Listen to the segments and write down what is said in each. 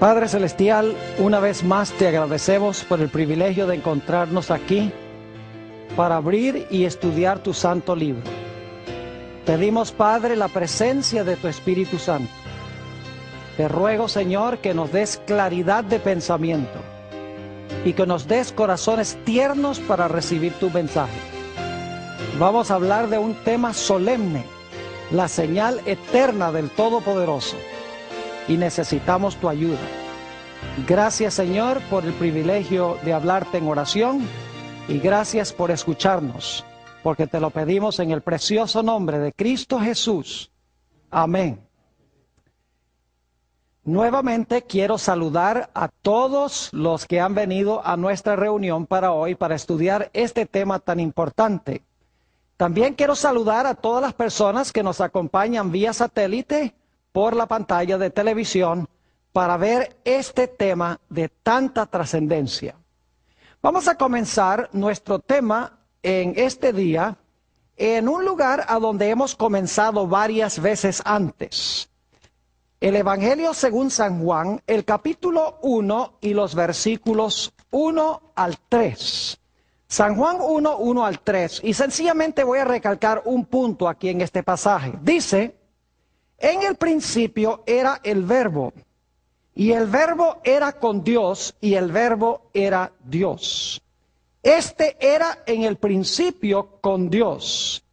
Padre Celestial, una vez más te agradecemos por el privilegio de encontrarnos aquí para abrir y estudiar tu santo libro. Pedimos, Padre, la presencia de tu Espíritu Santo. Te ruego, Señor, que nos des claridad de pensamiento y que nos des corazones tiernos para recibir tu mensaje. Vamos a hablar de un tema solemne la señal eterna del Todopoderoso y necesitamos tu ayuda. Gracias Señor por el privilegio de hablarte en oración y gracias por escucharnos, porque te lo pedimos en el precioso nombre de Cristo Jesús. Amén. Nuevamente quiero saludar a todos los que han venido a nuestra reunión para hoy para estudiar este tema tan importante, también quiero saludar a todas las personas que nos acompañan vía satélite por la pantalla de televisión para ver este tema de tanta trascendencia. Vamos a comenzar nuestro tema en este día en un lugar a donde hemos comenzado varias veces antes. El Evangelio según San Juan, el capítulo 1 y los versículos 1 al 3. San Juan 1, 1 al 3. Y sencillamente voy a recalcar un punto aquí en este pasaje. Dice, en el principio era el verbo. Y el verbo era con Dios y el verbo era Dios. Este era en el principio con Dios.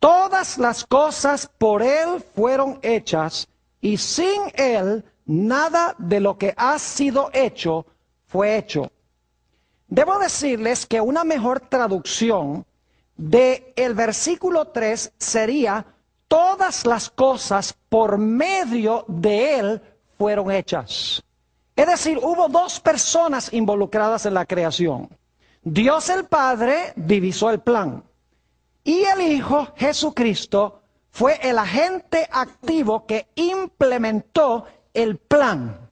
Todas las cosas por Él fueron hechas y sin Él nada de lo que ha sido hecho fue hecho. Debo decirles que una mejor traducción de el versículo 3 sería todas las cosas por medio de él fueron hechas. Es decir, hubo dos personas involucradas en la creación. Dios el Padre divisó el plan y el Hijo Jesucristo fue el agente activo que implementó el plan.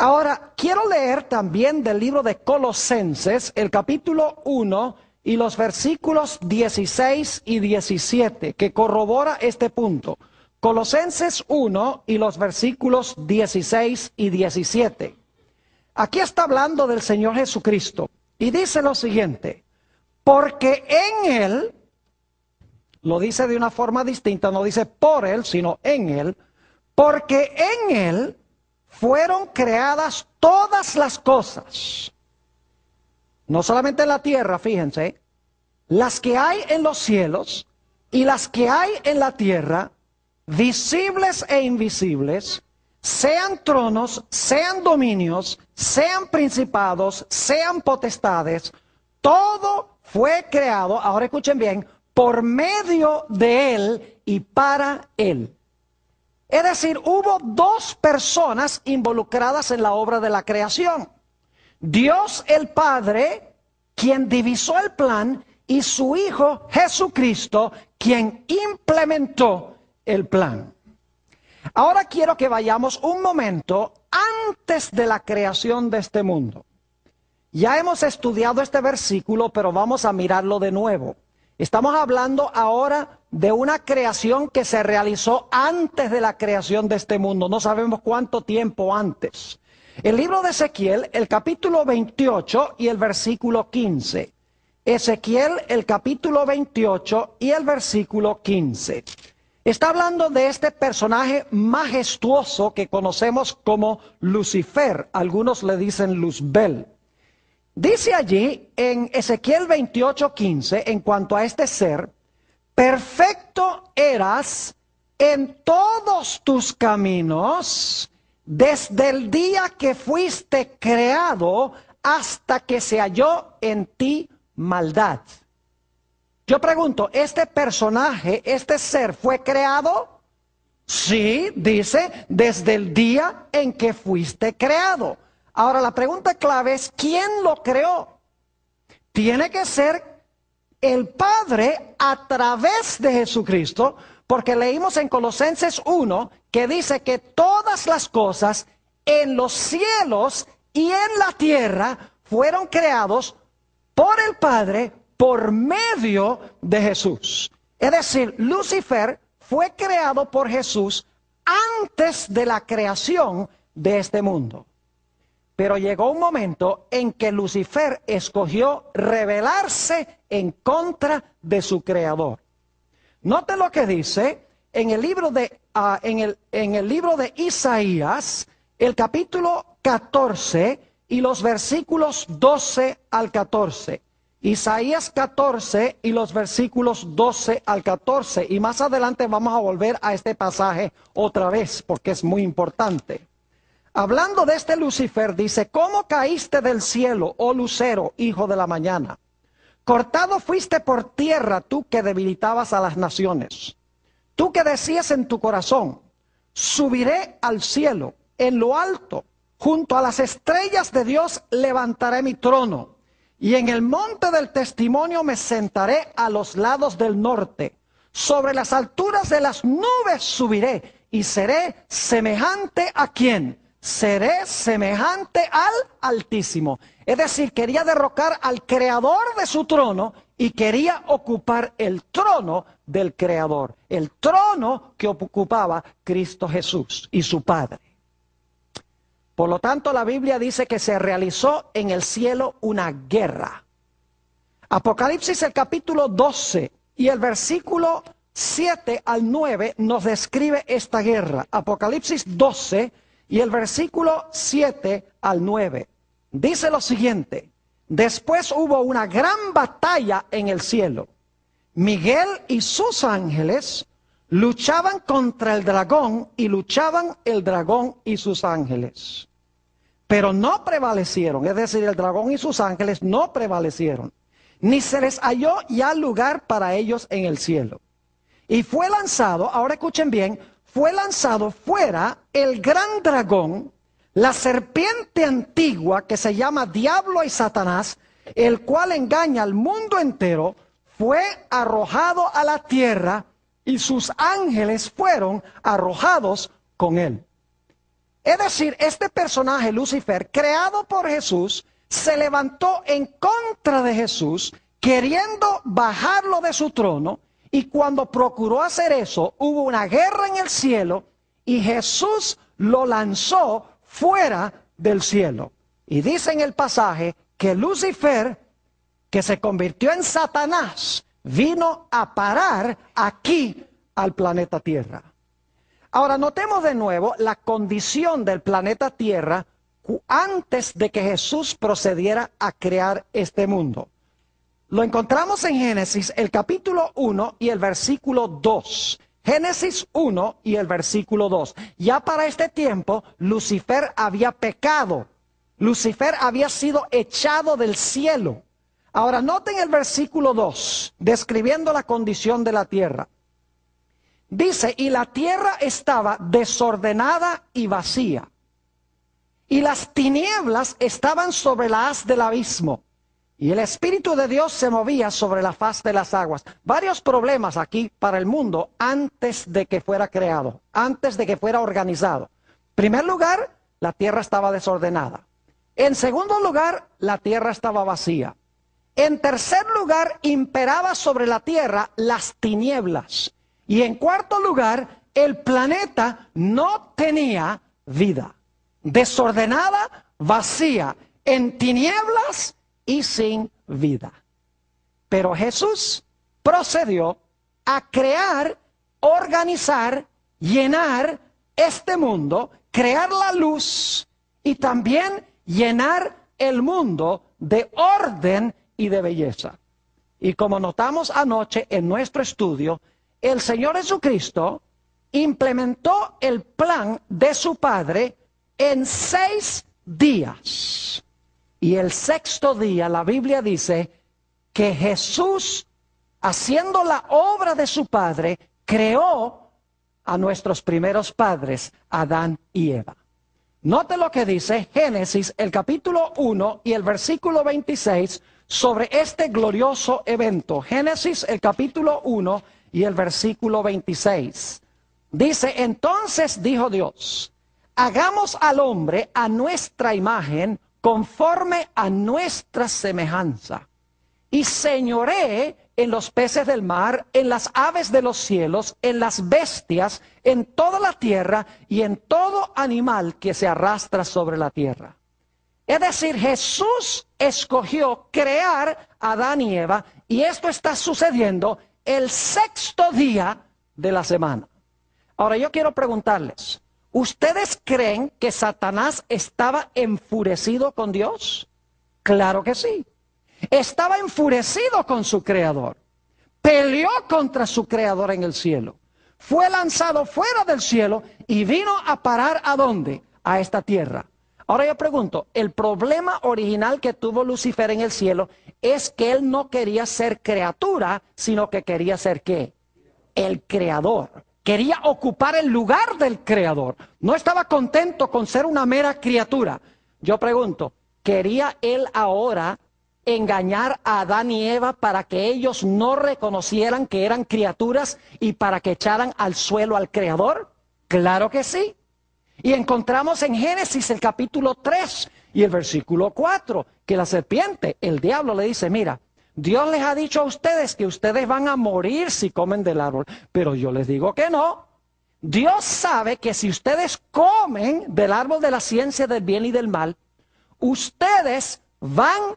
Ahora, quiero leer también del libro de Colosenses, el capítulo 1 y los versículos 16 y 17, que corrobora este punto. Colosenses 1 y los versículos 16 y 17. Aquí está hablando del Señor Jesucristo y dice lo siguiente, porque en Él, lo dice de una forma distinta, no dice por Él, sino en Él, porque en Él fueron creadas todas las cosas. No solamente en la tierra, fíjense, las que hay en los cielos y las que hay en la tierra, visibles e invisibles, sean tronos, sean dominios, sean principados, sean potestades, todo fue creado, ahora escuchen bien, por medio de Él y para Él. Es decir, hubo dos personas involucradas en la obra de la creación. Dios el Padre, quien divisó el plan, y su Hijo Jesucristo, quien implementó el plan. Ahora quiero que vayamos un momento antes de la creación de este mundo. Ya hemos estudiado este versículo, pero vamos a mirarlo de nuevo. Estamos hablando ahora de una creación que se realizó antes de la creación de este mundo, no sabemos cuánto tiempo antes. El libro de Ezequiel, el capítulo 28 y el versículo 15. Ezequiel, el capítulo 28 y el versículo 15. Está hablando de este personaje majestuoso que conocemos como Lucifer, algunos le dicen Luzbel. Dice allí en Ezequiel 28, 15, en cuanto a este ser, perfecto eras en todos tus caminos desde el día que fuiste creado hasta que se halló en ti maldad. Yo pregunto, ¿este personaje, este ser fue creado? Sí, dice, desde el día en que fuiste creado. Ahora la pregunta clave es, ¿quién lo creó? Tiene que ser el Padre a través de Jesucristo, porque leímos en Colosenses 1 que dice que todas las cosas en los cielos y en la tierra fueron creados por el Padre por medio de Jesús. Es decir, Lucifer fue creado por Jesús antes de la creación de este mundo. Pero llegó un momento en que Lucifer escogió rebelarse en contra de su creador. Note lo que dice en el libro de, ah, en el, en el libro de Isaías, el capítulo 14 y los versículos 12 al 14. Isaías 14 y los versículos 12 al 14. Y más adelante vamos a volver a este pasaje otra vez porque es muy importante. Hablando de este Lucifer, dice, ¿cómo caíste del cielo, oh Lucero, hijo de la mañana? Cortado fuiste por tierra tú que debilitabas a las naciones. Tú que decías en tu corazón, subiré al cielo, en lo alto, junto a las estrellas de Dios levantaré mi trono, y en el monte del testimonio me sentaré a los lados del norte. Sobre las alturas de las nubes subiré y seré semejante a quien seré semejante al Altísimo. Es decir, quería derrocar al creador de su trono y quería ocupar el trono del creador, el trono que ocupaba Cristo Jesús y su Padre. Por lo tanto, la Biblia dice que se realizó en el cielo una guerra. Apocalipsis el capítulo 12 y el versículo 7 al 9 nos describe esta guerra. Apocalipsis 12, y el versículo 7 al 9 dice lo siguiente. Después hubo una gran batalla en el cielo. Miguel y sus ángeles luchaban contra el dragón y luchaban el dragón y sus ángeles. Pero no prevalecieron, es decir, el dragón y sus ángeles no prevalecieron, ni se les halló ya lugar para ellos en el cielo. Y fue lanzado, ahora escuchen bien, fue lanzado fuera el gran dragón, la serpiente antigua que se llama Diablo y Satanás, el cual engaña al mundo entero, fue arrojado a la tierra y sus ángeles fueron arrojados con él. Es decir, este personaje, Lucifer, creado por Jesús, se levantó en contra de Jesús, queriendo bajarlo de su trono y cuando procuró hacer eso, hubo una guerra en el cielo y Jesús lo lanzó fuera del cielo. Y dice en el pasaje que Lucifer, que se convirtió en Satanás, vino a parar aquí al planeta Tierra. Ahora, notemos de nuevo la condición del planeta Tierra antes de que Jesús procediera a crear este mundo. Lo encontramos en Génesis, el capítulo 1 y el versículo 2. Génesis 1 y el versículo 2. Ya para este tiempo, Lucifer había pecado. Lucifer había sido echado del cielo. Ahora noten el versículo 2, describiendo la condición de la tierra. Dice, y la tierra estaba desordenada y vacía. Y las tinieblas estaban sobre la haz del abismo. Y el Espíritu de Dios se movía sobre la faz de las aguas. Varios problemas aquí para el mundo antes de que fuera creado, antes de que fuera organizado. En primer lugar, la tierra estaba desordenada. En segundo lugar, la tierra estaba vacía. En tercer lugar, imperaba sobre la tierra las tinieblas. Y en cuarto lugar, el planeta no tenía vida. Desordenada, vacía, en tinieblas y sin vida. Pero Jesús procedió a crear, organizar, llenar este mundo, crear la luz y también llenar el mundo de orden y de belleza. Y como notamos anoche en nuestro estudio, el Señor Jesucristo implementó el plan de su Padre en seis días. Y el sexto día la Biblia dice que Jesús, haciendo la obra de su Padre, creó a nuestros primeros padres, Adán y Eva. Note lo que dice Génesis, el capítulo 1 y el versículo 26 sobre este glorioso evento. Génesis, el capítulo 1 y el versículo 26. Dice, entonces dijo Dios, hagamos al hombre a nuestra imagen, conforme a nuestra semejanza, y señoré en los peces del mar, en las aves de los cielos, en las bestias, en toda la tierra y en todo animal que se arrastra sobre la tierra. Es decir, Jesús escogió crear a Adán y Eva y esto está sucediendo el sexto día de la semana. Ahora yo quiero preguntarles, ¿Ustedes creen que Satanás estaba enfurecido con Dios? Claro que sí. Estaba enfurecido con su creador. Peleó contra su creador en el cielo. Fue lanzado fuera del cielo y vino a parar a dónde? A esta tierra. Ahora yo pregunto, el problema original que tuvo Lucifer en el cielo es que él no quería ser criatura, sino que quería ser qué? El creador. Quería ocupar el lugar del Creador. No estaba contento con ser una mera criatura. Yo pregunto, ¿quería él ahora engañar a Adán y Eva para que ellos no reconocieran que eran criaturas y para que echaran al suelo al Creador? Claro que sí. Y encontramos en Génesis el capítulo 3 y el versículo 4 que la serpiente, el diablo le dice, mira, Dios les ha dicho a ustedes que ustedes van a morir si comen del árbol, pero yo les digo que no. Dios sabe que si ustedes comen del árbol de la ciencia del bien y del mal, ustedes van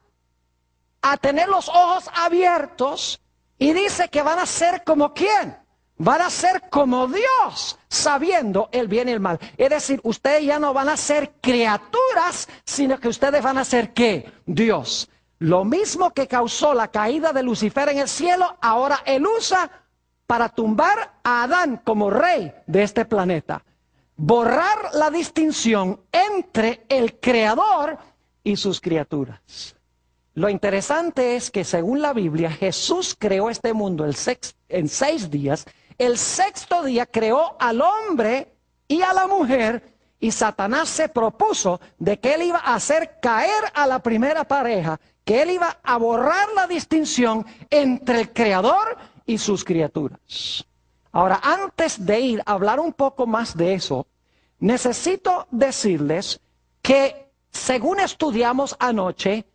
a tener los ojos abiertos y dice que van a ser como quién. Van a ser como Dios, sabiendo el bien y el mal. Es decir, ustedes ya no van a ser criaturas, sino que ustedes van a ser qué? Dios. Lo mismo que causó la caída de Lucifer en el cielo, ahora él usa para tumbar a Adán como rey de este planeta. Borrar la distinción entre el creador y sus criaturas. Lo interesante es que según la Biblia, Jesús creó este mundo en seis días. El sexto día creó al hombre y a la mujer y Satanás se propuso de que él iba a hacer caer a la primera pareja él iba a borrar la distinción entre el creador y sus criaturas. Ahora, antes de ir a hablar un poco más de eso, necesito decirles que, según estudiamos anoche,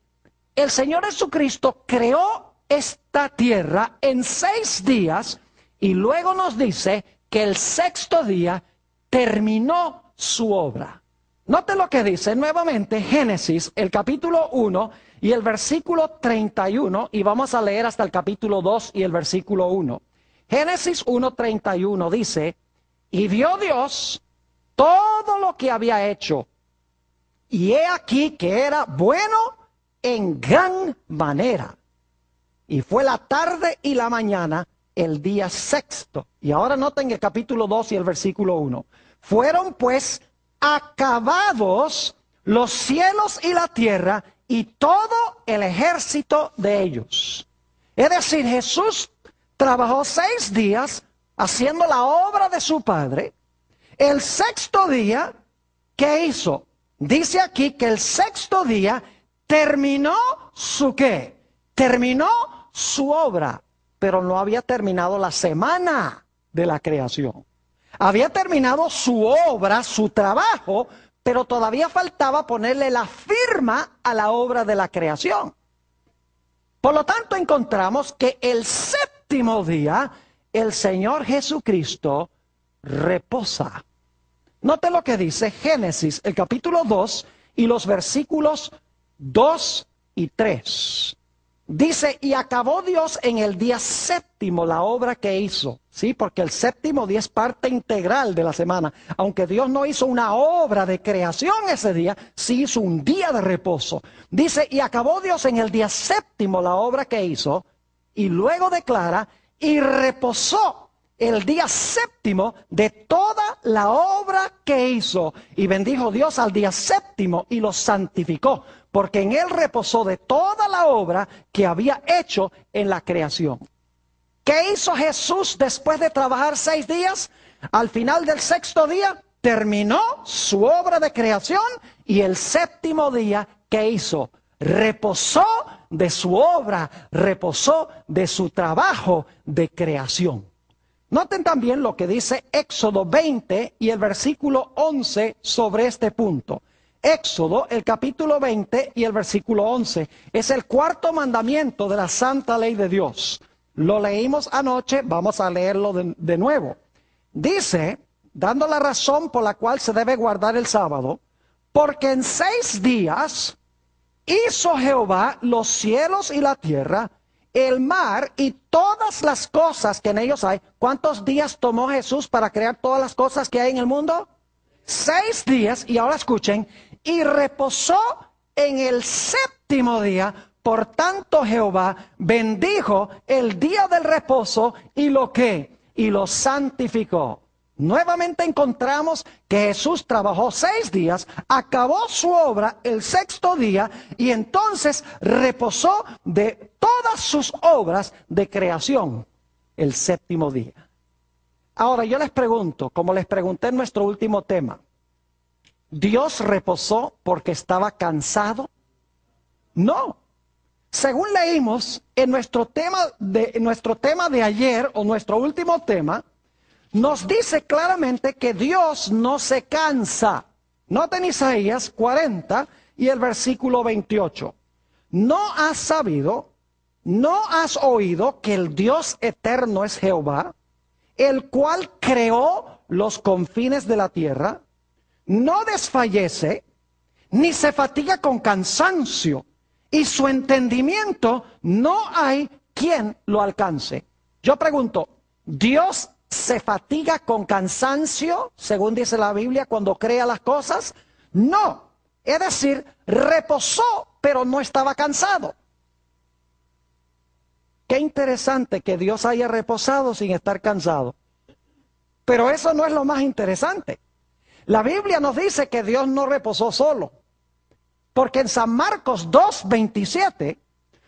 el Señor Jesucristo creó esta tierra en seis días y luego nos dice que el sexto día terminó su obra. Note lo que dice nuevamente Génesis, el capítulo 1, y el versículo 31, y vamos a leer hasta el capítulo 2 y el versículo 1. Génesis 1.31 dice, y vio Dios todo lo que había hecho, y he aquí que era bueno en gran manera. Y fue la tarde y la mañana el día sexto. Y ahora noten el capítulo 2 y el versículo 1. Fueron pues acabados los cielos y la tierra y todo el ejército de ellos. Es decir, Jesús trabajó seis días haciendo la obra de su Padre. El sexto día, ¿qué hizo? Dice aquí que el sexto día terminó su qué? Terminó su obra, pero no había terminado la semana de la creación. Había terminado su obra, su trabajo, pero todavía faltaba ponerle la firma a la obra de la creación. Por lo tanto, encontramos que el séptimo día el Señor Jesucristo reposa. Note lo que dice Génesis, el capítulo 2 y los versículos 2 y 3. Dice, y acabó Dios en el día séptimo la obra que hizo. Sí, porque el séptimo día es parte integral de la semana. Aunque Dios no hizo una obra de creación ese día, sí hizo un día de reposo. Dice, y acabó Dios en el día séptimo la obra que hizo. Y luego declara, y reposó el día séptimo de toda la obra que hizo. Y bendijo Dios al día séptimo y lo santificó, porque en él reposó de toda la obra que había hecho en la creación. ¿Qué hizo Jesús después de trabajar seis días? Al final del sexto día terminó su obra de creación y el séptimo día, que hizo? Reposó de su obra, reposó de su trabajo de creación. Noten también lo que dice Éxodo 20 y el versículo 11 sobre este punto. Éxodo, el capítulo 20 y el versículo 11. Es el cuarto mandamiento de la santa ley de Dios. Lo leímos anoche, vamos a leerlo de, de nuevo. Dice, dando la razón por la cual se debe guardar el sábado, porque en seis días hizo Jehová los cielos y la tierra, el mar y todas las cosas que en ellos hay. ¿Cuántos días tomó Jesús para crear todas las cosas que hay en el mundo? Seis días, y ahora escuchen, y reposó en el séptimo día. Por tanto Jehová bendijo el día del reposo y lo que, y lo santificó. Nuevamente encontramos que Jesús trabajó seis días, acabó su obra el sexto día y entonces reposó de todas sus obras de creación el séptimo día. Ahora yo les pregunto, como les pregunté en nuestro último tema, ¿Dios reposó porque estaba cansado? No. Según leímos en nuestro tema de, nuestro tema de ayer o nuestro último tema, nos dice claramente que Dios no se cansa. Noten Isaías 40 y el versículo 28. No has sabido, no has oído que el Dios eterno es Jehová, el cual creó los confines de la tierra, no desfallece, ni se fatiga con cansancio, y su entendimiento no hay quien lo alcance. Yo pregunto, ¿Dios se fatiga con cansancio, según dice la Biblia, cuando crea las cosas? No. Es decir, reposó, pero no estaba cansado. Qué interesante que Dios haya reposado sin estar cansado. Pero eso no es lo más interesante. La Biblia nos dice que Dios no reposó solo. Porque en San Marcos 2.27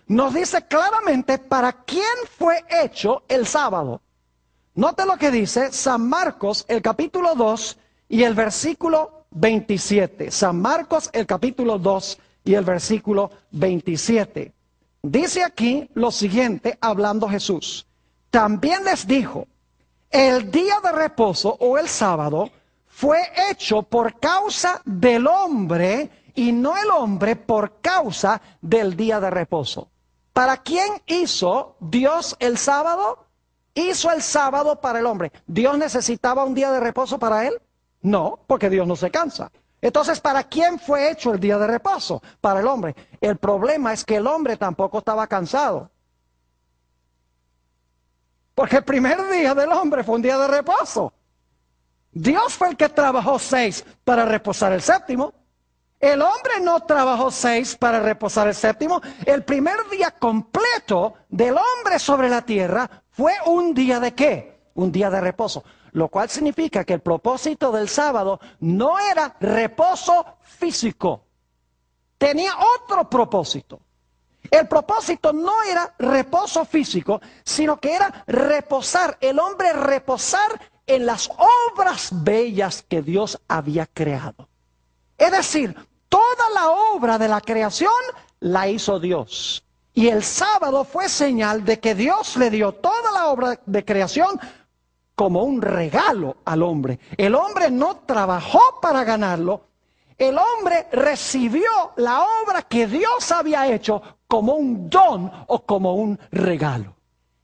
nos dice claramente para quién fue hecho el sábado. Note lo que dice San Marcos, el capítulo 2 y el versículo 27. San Marcos, el capítulo 2 y el versículo 27. Dice aquí lo siguiente, hablando Jesús. También les dijo, el día de reposo o el sábado fue hecho por causa del hombre y no el hombre por causa del día de reposo. ¿Para quién hizo Dios el sábado? hizo el sábado para el hombre. ¿Dios necesitaba un día de reposo para él? No, porque Dios no se cansa. Entonces, ¿para quién fue hecho el día de reposo? Para el hombre. El problema es que el hombre tampoco estaba cansado. Porque el primer día del hombre fue un día de reposo. Dios fue el que trabajó seis para reposar el séptimo. El hombre no trabajó seis para reposar el séptimo. El primer día completo del hombre sobre la tierra fue un día de qué? Un día de reposo. Lo cual significa que el propósito del sábado no era reposo físico. Tenía otro propósito. El propósito no era reposo físico, sino que era reposar, el hombre reposar en las obras bellas que Dios había creado. Es decir, toda la obra de la creación la hizo Dios. Y el sábado fue señal de que Dios le dio toda la obra de creación como un regalo al hombre. El hombre no trabajó para ganarlo. El hombre recibió la obra que Dios había hecho como un don o como un regalo.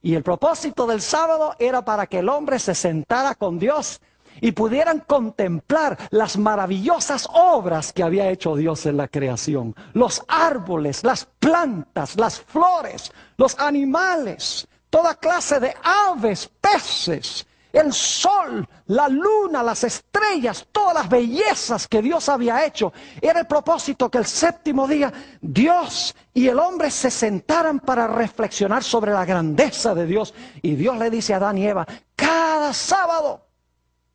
Y el propósito del sábado era para que el hombre se sentara con Dios y pudieran contemplar las maravillosas obras que había hecho Dios en la creación. Los árboles, las plantas, las flores, los animales, toda clase de aves, peces, el sol, la luna, las estrellas, todas las bellezas que Dios había hecho. Era el propósito que el séptimo día Dios y el hombre se sentaran para reflexionar sobre la grandeza de Dios. Y Dios le dice a Adán y Eva, cada sábado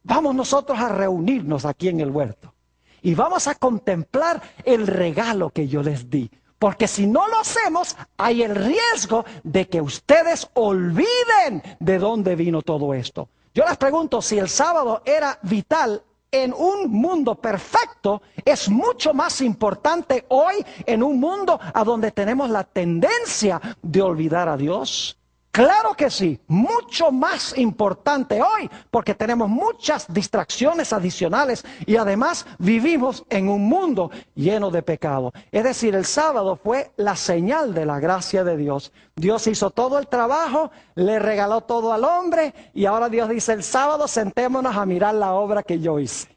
vamos nosotros a reunirnos aquí en el huerto y vamos a contemplar el regalo que yo les di. Porque si no lo hacemos, hay el riesgo de que ustedes olviden de dónde vino todo esto. Yo les pregunto si el sábado era vital en un mundo perfecto, es mucho más importante hoy en un mundo a donde tenemos la tendencia de olvidar a Dios Claro que sí, mucho más importante hoy porque tenemos muchas distracciones adicionales y además vivimos en un mundo lleno de pecado. Es decir, el sábado fue la señal de la gracia de Dios. Dios hizo todo el trabajo, le regaló todo al hombre y ahora Dios dice el sábado sentémonos a mirar la obra que yo hice.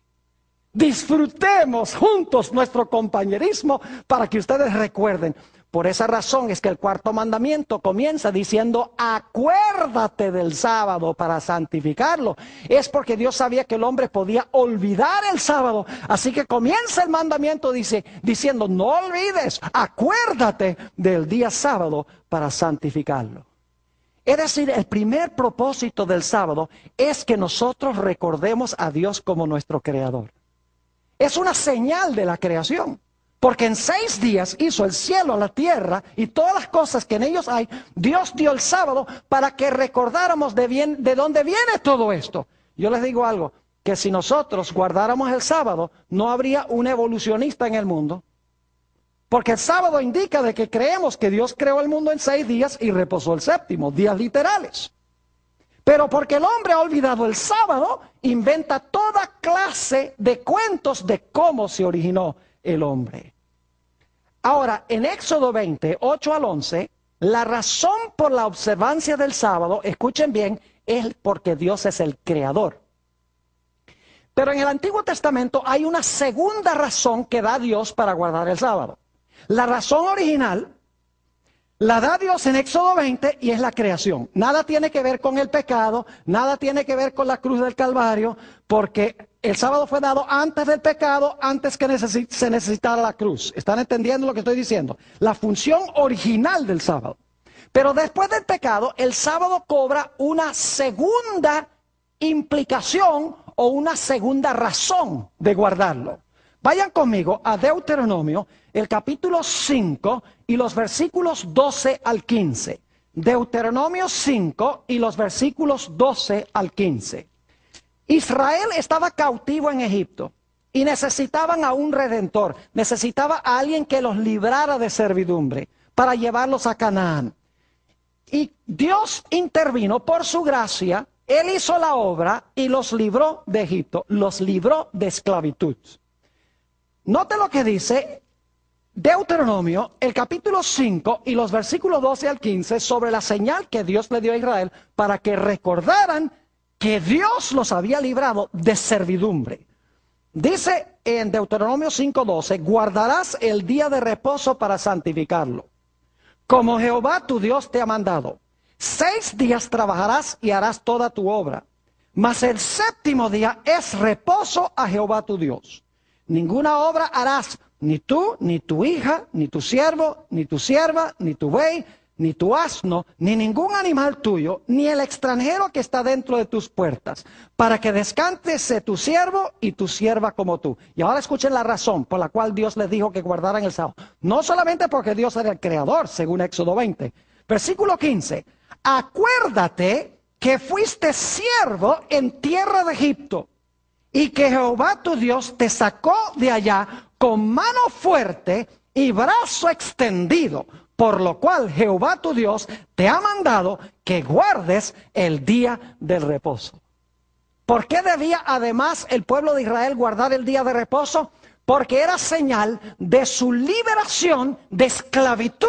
Disfrutemos juntos nuestro compañerismo para que ustedes recuerden. Por esa razón es que el cuarto mandamiento comienza diciendo, acuérdate del sábado para santificarlo. Es porque Dios sabía que el hombre podía olvidar el sábado. Así que comienza el mandamiento dice, diciendo, no olvides, acuérdate del día sábado para santificarlo. Es decir, el primer propósito del sábado es que nosotros recordemos a Dios como nuestro creador. Es una señal de la creación. Porque en seis días hizo el cielo, la tierra y todas las cosas que en ellos hay. Dios dio el sábado para que recordáramos de, bien, de dónde viene todo esto. Yo les digo algo, que si nosotros guardáramos el sábado, no habría un evolucionista en el mundo. Porque el sábado indica de que creemos que Dios creó el mundo en seis días y reposó el séptimo, días literales. Pero porque el hombre ha olvidado el sábado, inventa toda clase de cuentos de cómo se originó el hombre. Ahora, en Éxodo 20, 8 al 11, la razón por la observancia del sábado, escuchen bien, es porque Dios es el creador. Pero en el Antiguo Testamento hay una segunda razón que da Dios para guardar el sábado. La razón original la da Dios en Éxodo 20 y es la creación. Nada tiene que ver con el pecado, nada tiene que ver con la cruz del Calvario, porque el sábado fue dado antes del pecado, antes que se necesitara la cruz. ¿Están entendiendo lo que estoy diciendo? La función original del sábado. Pero después del pecado, el sábado cobra una segunda implicación o una segunda razón de guardarlo. Vayan conmigo a Deuteronomio el capítulo 5 y los versículos 12 al 15. Deuteronomio 5 y los versículos 12 al 15. Israel estaba cautivo en Egipto y necesitaban a un redentor, necesitaba a alguien que los librara de servidumbre para llevarlos a Canaán. Y Dios intervino por su gracia, Él hizo la obra y los libró de Egipto, los libró de esclavitud. Note lo que dice Deuteronomio, el capítulo 5 y los versículos 12 al 15 sobre la señal que Dios le dio a Israel para que recordaran que Dios los había librado de servidumbre. Dice en Deuteronomio 5:12, guardarás el día de reposo para santificarlo, como Jehová tu Dios te ha mandado. Seis días trabajarás y harás toda tu obra, mas el séptimo día es reposo a Jehová tu Dios. Ninguna obra harás ni tú, ni tu hija, ni tu siervo, ni tu sierva, ni tu buey, ni tu asno, ni ningún animal tuyo, ni el extranjero que está dentro de tus puertas, para que descanse tu siervo y tu sierva como tú. Y ahora escuchen la razón por la cual Dios les dijo que guardaran el sábado. No solamente porque Dios era el creador, según Éxodo 20. Versículo 15. Acuérdate que fuiste siervo en tierra de Egipto y que Jehová tu Dios te sacó de allá con mano fuerte y brazo extendido, por lo cual Jehová tu Dios te ha mandado que guardes el día del reposo. ¿Por qué debía además el pueblo de Israel guardar el día de reposo? Porque era señal de su liberación de esclavitud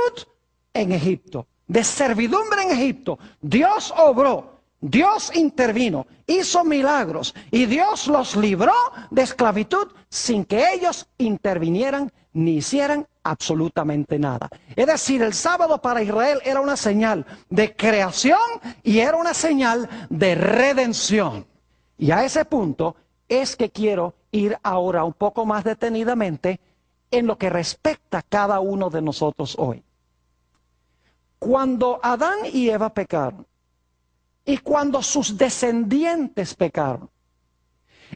en Egipto, de servidumbre en Egipto. Dios obró Dios intervino, hizo milagros y Dios los libró de esclavitud sin que ellos intervinieran ni hicieran absolutamente nada. Es decir, el sábado para Israel era una señal de creación y era una señal de redención. Y a ese punto es que quiero ir ahora un poco más detenidamente en lo que respecta a cada uno de nosotros hoy. Cuando Adán y Eva pecaron, y cuando sus descendientes pecaron.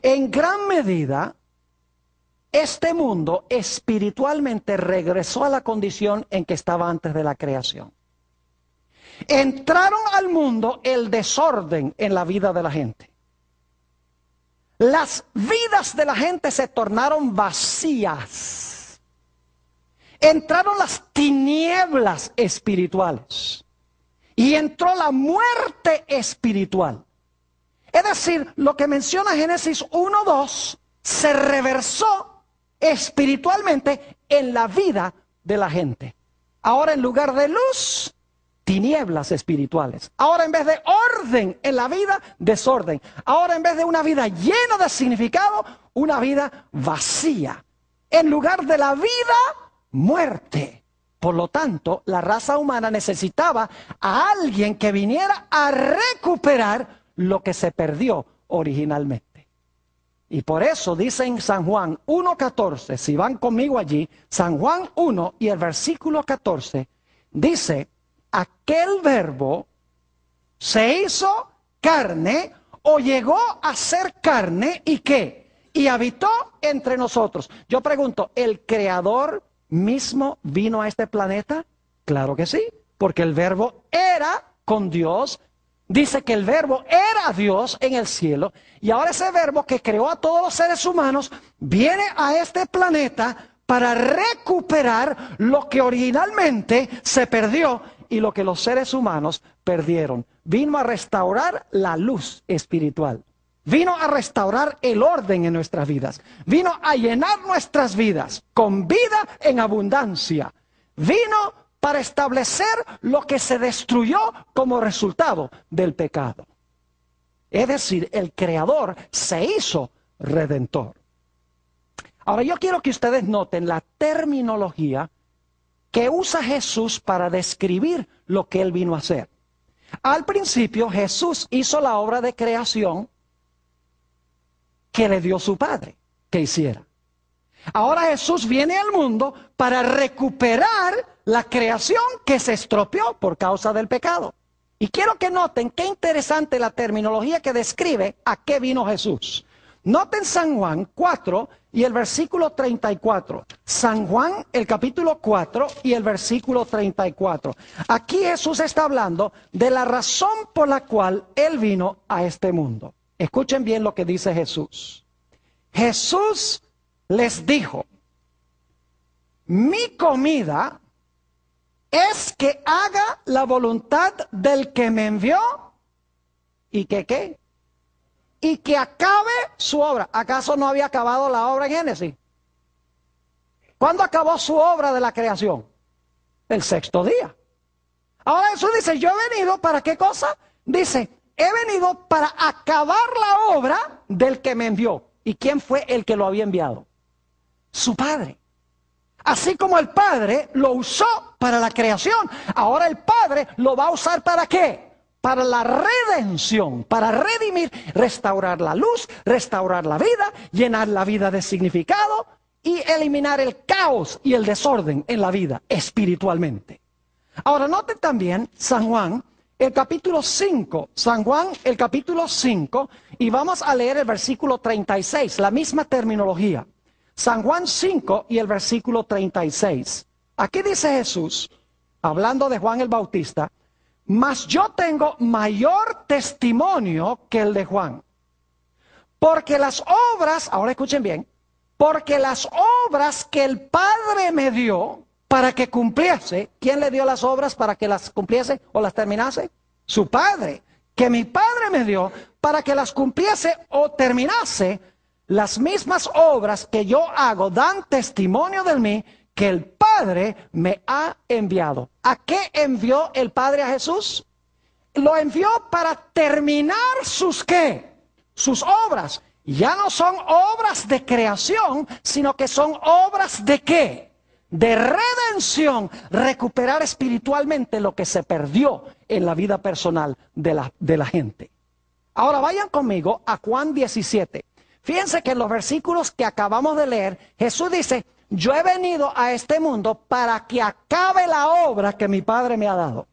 En gran medida, este mundo espiritualmente regresó a la condición en que estaba antes de la creación. Entraron al mundo el desorden en la vida de la gente. Las vidas de la gente se tornaron vacías. Entraron las tinieblas espirituales y entró la muerte espiritual. Es decir, lo que menciona Génesis 1-2 se reversó espiritualmente en la vida de la gente. Ahora en lugar de luz, tinieblas espirituales. Ahora en vez de orden en la vida, desorden. Ahora en vez de una vida llena de significado, una vida vacía. En lugar de la vida, muerte. Por lo tanto, la raza humana necesitaba a alguien que viniera a recuperar lo que se perdió originalmente. Y por eso dice en San Juan 1.14, si van conmigo allí, San Juan 1 y el versículo 14, dice, aquel verbo se hizo carne o llegó a ser carne y qué? Y habitó entre nosotros. Yo pregunto, ¿el creador mismo vino a este planeta? Claro que sí, porque el verbo era con Dios. Dice que el verbo era Dios en el cielo y ahora ese verbo que creó a todos los seres humanos viene a este planeta para recuperar lo que originalmente se perdió y lo que los seres humanos perdieron. Vino a restaurar la luz espiritual. Vino a restaurar el orden en nuestras vidas. Vino a llenar nuestras vidas con vida en abundancia. Vino para establecer lo que se destruyó como resultado del pecado. Es decir, el Creador se hizo redentor. Ahora yo quiero que ustedes noten la terminología que usa Jesús para describir lo que él vino a hacer. Al principio Jesús hizo la obra de creación que le dio su padre que hiciera. Ahora Jesús viene al mundo para recuperar la creación que se estropeó por causa del pecado. Y quiero que noten qué interesante la terminología que describe a qué vino Jesús. Noten San Juan 4 y el versículo 34. San Juan el capítulo 4 y el versículo 34. Aquí Jesús está hablando de la razón por la cual Él vino a este mundo. Escuchen bien lo que dice Jesús. Jesús les dijo, mi comida es que haga la voluntad del que me envió y que qué. Y que acabe su obra. ¿Acaso no había acabado la obra en Génesis? ¿Cuándo acabó su obra de la creación? El sexto día. Ahora Jesús dice, yo he venido para qué cosa? Dice, he venido para acabar la obra del que me envió. ¿Y quién fue el que lo había enviado? Su padre. Así como el padre lo usó para la creación, ahora el padre lo va a usar para qué? Para la redención, para redimir, restaurar la luz, restaurar la vida, llenar la vida de significado y eliminar el caos y el desorden en la vida espiritualmente. Ahora note también San Juan el capítulo 5, San Juan, el capítulo 5, y vamos a leer el versículo 36, la misma terminología. San Juan 5 y el versículo 36. Aquí dice Jesús, hablando de Juan el Bautista, mas yo tengo mayor testimonio que el de Juan. Porque las obras, ahora escuchen bien, porque las obras que el Padre me dio, para que cumpliese. ¿Quién le dio las obras para que las cumpliese o las terminase? Su padre, que mi padre me dio para que las cumpliese o terminase. Las mismas obras que yo hago dan testimonio de mí que el Padre me ha enviado. ¿A qué envió el Padre a Jesús? Lo envió para terminar sus qué? Sus obras. Ya no son obras de creación, sino que son obras de qué? de redención, recuperar espiritualmente lo que se perdió en la vida personal de la, de la gente. Ahora vayan conmigo a Juan 17. Fíjense que en los versículos que acabamos de leer, Jesús dice, yo he venido a este mundo para que acabe la obra que mi Padre me ha dado.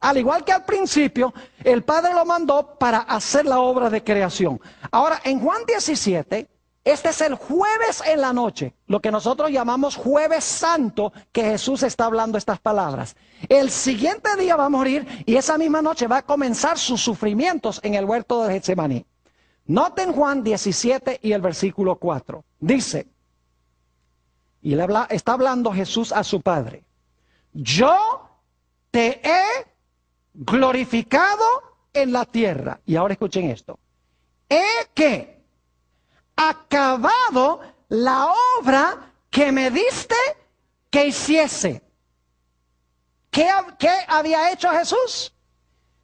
Al igual que al principio, el Padre lo mandó para hacer la obra de creación. Ahora, en Juan 17, este es el jueves en la noche, lo que nosotros llamamos jueves santo, que Jesús está hablando estas palabras. El siguiente día va a morir y esa misma noche va a comenzar sus sufrimientos en el huerto de Getsemaní. Noten Juan 17 y el versículo 4. Dice, y le está hablando Jesús a su Padre, yo te he glorificado en la tierra. Y ahora escuchen esto. He que acabado la obra que me diste que hiciese. ¿Qué, había hecho Jesús?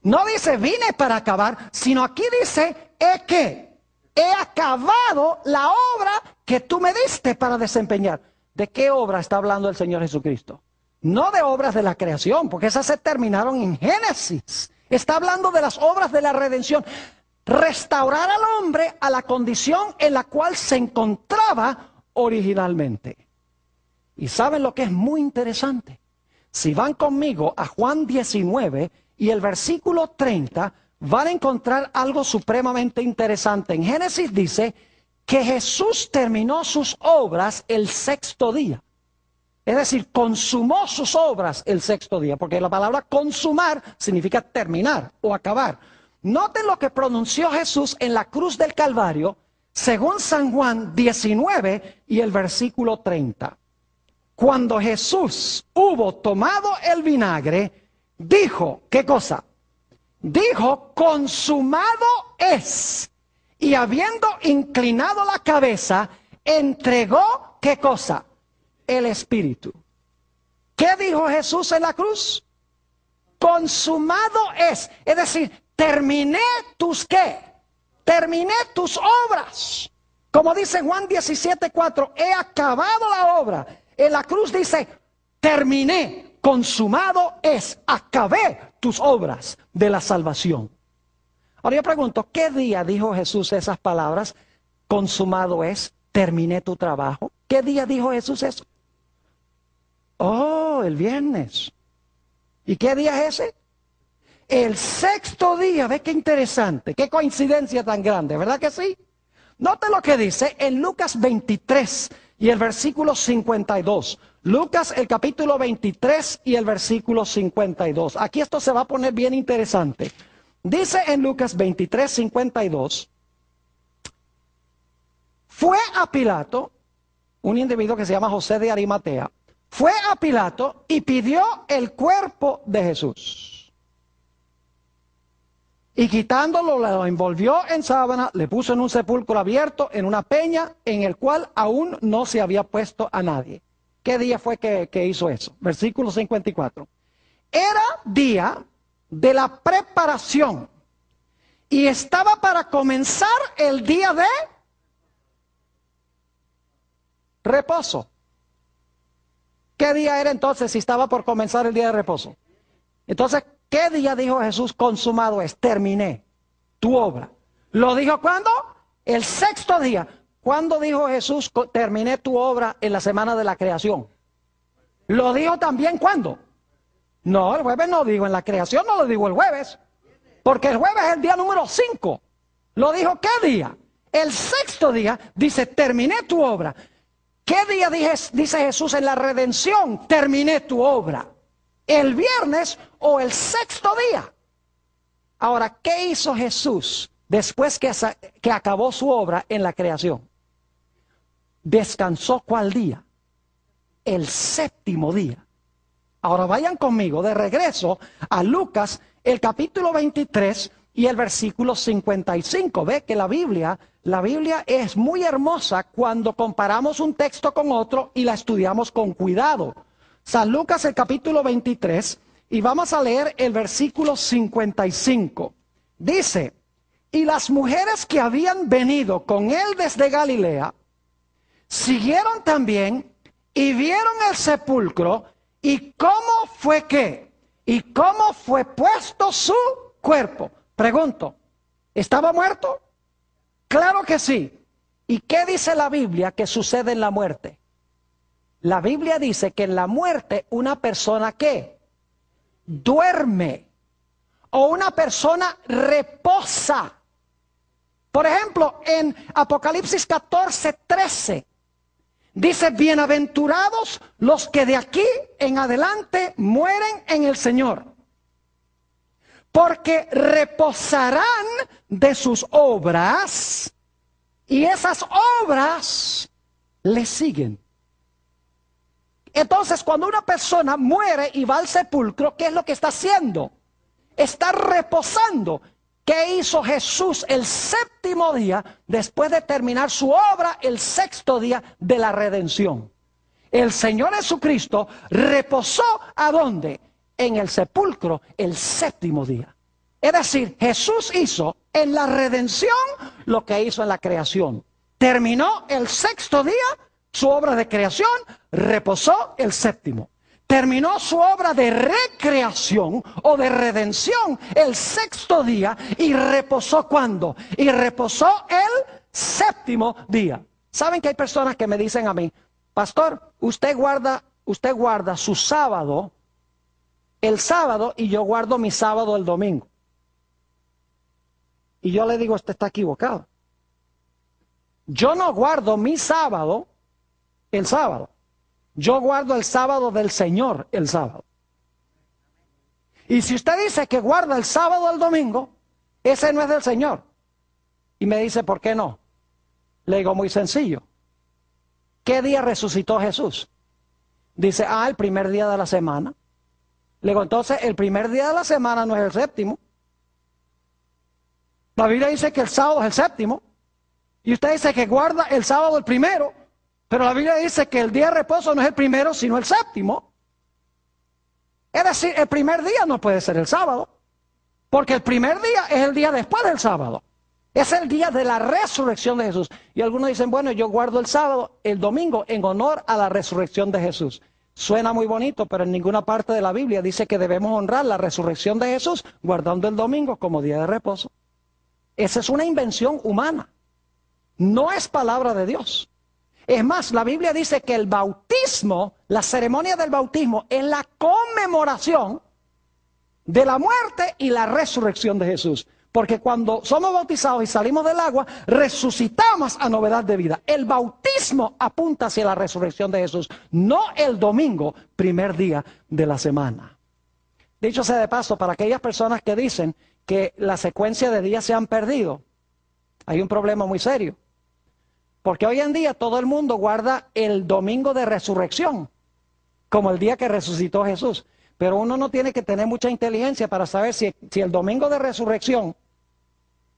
No dice vine para acabar, sino aquí dice he que he acabado la obra que tú me diste para desempeñar. ¿De qué obra está hablando el Señor Jesucristo? No de obras de la creación, porque esas se terminaron en Génesis. Está hablando de las obras de la redención restaurar al hombre a la condición en la cual se encontraba originalmente. Y saben lo que es muy interesante. Si van conmigo a Juan 19 y el versículo 30, van a encontrar algo supremamente interesante. En Génesis dice que Jesús terminó sus obras el sexto día. Es decir, consumó sus obras el sexto día, porque la palabra consumar significa terminar o acabar. Noten lo que pronunció Jesús en la cruz del Calvario, según San Juan 19 y el versículo 30. Cuando Jesús hubo tomado el vinagre, dijo, ¿qué cosa? Dijo, consumado es. Y habiendo inclinado la cabeza, entregó, ¿qué cosa? El Espíritu. ¿Qué dijo Jesús en la cruz? Consumado es. Es decir, terminé tus qué, terminé tus obras. Como dice Juan 17:4, he acabado la obra. En la cruz dice, terminé, consumado es, acabé tus obras de la salvación. Ahora yo pregunto, ¿qué día dijo Jesús esas palabras? Consumado es, terminé tu trabajo. ¿Qué día dijo Jesús eso? Oh, el viernes. ¿Y qué día es ese? El sexto día, ve qué interesante, qué coincidencia tan grande, ¿verdad que sí? Note lo que dice en Lucas 23 y el versículo 52. Lucas el capítulo 23 y el versículo 52. Aquí esto se va a poner bien interesante. Dice en Lucas 23, 52, fue a Pilato, un individuo que se llama José de Arimatea, fue a Pilato y pidió el cuerpo de Jesús. Y quitándolo, lo envolvió en sábana, le puso en un sepulcro abierto, en una peña, en el cual aún no se había puesto a nadie. ¿Qué día fue que, hizo eso? Versículo 54. Era día de la preparación y estaba para comenzar el día de reposo. ¿Qué día era entonces si estaba por comenzar el día de reposo? Entonces, ¿Qué día dijo Jesús consumado es? Terminé tu obra. ¿Lo dijo cuándo? El sexto día. ¿Cuándo dijo Jesús terminé tu obra en la semana de la creación? ¿Lo dijo también cuándo? No, el jueves no digo en la creación, no lo digo el jueves. Porque el jueves es el día número 5. ¿Lo dijo qué día? El sexto día dice, terminé tu obra. ¿Qué día dice Jesús en la redención? Terminé tu obra el viernes o el sexto día. Ahora, ¿qué hizo Jesús después que, que acabó su obra en la creación? ¿Descansó cuál día? El séptimo día. Ahora vayan conmigo de regreso a Lucas, el capítulo 23 y el versículo 55. Ve que la Biblia, la Biblia es muy hermosa cuando comparamos un texto con otro y la estudiamos con cuidado. San Lucas el capítulo 23 y vamos a leer el versículo 55. Dice, y las mujeres que habían venido con él desde Galilea, siguieron también y vieron el sepulcro y cómo fue que, y cómo fue puesto su cuerpo. Pregunto, ¿estaba muerto? Claro que sí. ¿Y qué dice la Biblia que sucede en la muerte? La Biblia dice que en la muerte una persona que duerme o una persona reposa. Por ejemplo, en Apocalipsis 14, 13, dice, bienaventurados los que de aquí en adelante mueren en el Señor, porque reposarán de sus obras y esas obras le siguen. Entonces, cuando una persona muere y va al sepulcro, ¿qué es lo que está haciendo? Está reposando. ¿Qué hizo Jesús el séptimo día después de terminar su obra el sexto día de la redención? El Señor Jesucristo reposó a dónde? En el sepulcro el séptimo día. Es decir, Jesús hizo en la redención lo que hizo en la creación. Terminó el sexto día su obra de creación, reposó el séptimo. Terminó su obra de recreación o de redención el sexto día y reposó cuando Y reposó el séptimo día. ¿Saben que hay personas que me dicen a mí, pastor, usted guarda, usted guarda su sábado el sábado y yo guardo mi sábado el domingo? Y yo le digo, usted está equivocado. Yo no guardo mi sábado el sábado. Yo guardo el sábado del Señor el sábado. Y si usted dice que guarda el sábado al domingo, ese no es del Señor. Y me dice, ¿por qué no? Le digo, muy sencillo. ¿Qué día resucitó Jesús? Dice, ah, el primer día de la semana. Le digo, entonces, el primer día de la semana no es el séptimo. La Biblia dice que el sábado es el séptimo. Y usted dice que guarda el sábado el primero. Pero la Biblia dice que el día de reposo no es el primero, sino el séptimo. Es decir, el primer día no puede ser el sábado, porque el primer día es el día después del sábado. Es el día de la resurrección de Jesús. Y algunos dicen, bueno, yo guardo el sábado, el domingo, en honor a la resurrección de Jesús. Suena muy bonito, pero en ninguna parte de la Biblia dice que debemos honrar la resurrección de Jesús guardando el domingo como día de reposo. Esa es una invención humana. No es palabra de Dios. Es más, la Biblia dice que el bautismo, la ceremonia del bautismo, es la conmemoración de la muerte y la resurrección de Jesús. Porque cuando somos bautizados y salimos del agua, resucitamos a novedad de vida. El bautismo apunta hacia la resurrección de Jesús, no el domingo, primer día de la semana. Dicho sea de paso, para aquellas personas que dicen que la secuencia de días se han perdido, hay un problema muy serio. Porque hoy en día todo el mundo guarda el domingo de resurrección, como el día que resucitó Jesús. Pero uno no tiene que tener mucha inteligencia para saber si, el domingo de resurrección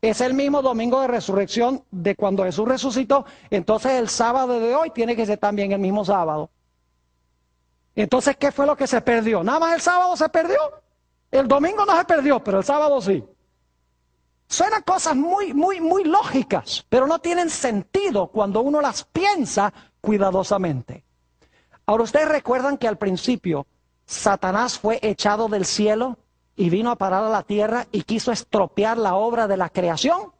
es el mismo domingo de resurrección de cuando Jesús resucitó, entonces el sábado de hoy tiene que ser también el mismo sábado. Entonces, ¿qué fue lo que se perdió? Nada más el sábado se perdió. El domingo no se perdió, pero el sábado sí. Suenan cosas muy, muy, muy lógicas, pero no tienen sentido cuando uno las piensa cuidadosamente. Ahora, ¿ustedes recuerdan que al principio Satanás fue echado del cielo y vino a parar a la tierra y quiso estropear la obra de la creación?